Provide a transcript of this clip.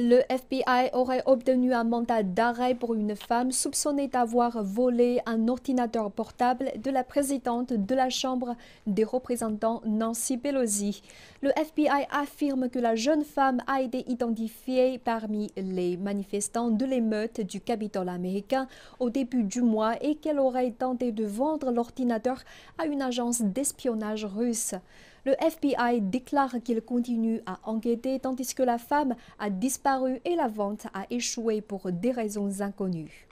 Le FBI aurait obtenu un mandat d'arrêt pour une femme soupçonnée d'avoir volé un ordinateur portable de la présidente de la Chambre des représentants Nancy Pelosi. Le FBI affirme que la jeune femme a été identifiée parmi les manifestants de l'émeute du Capitole américain au début du mois et qu'elle aurait tenté de vendre l'ordinateur à une agence d'espionnage russe. Le FBI déclare qu'il continue à enquêter tandis que la femme a disparu et la vente a échoué pour des raisons inconnues.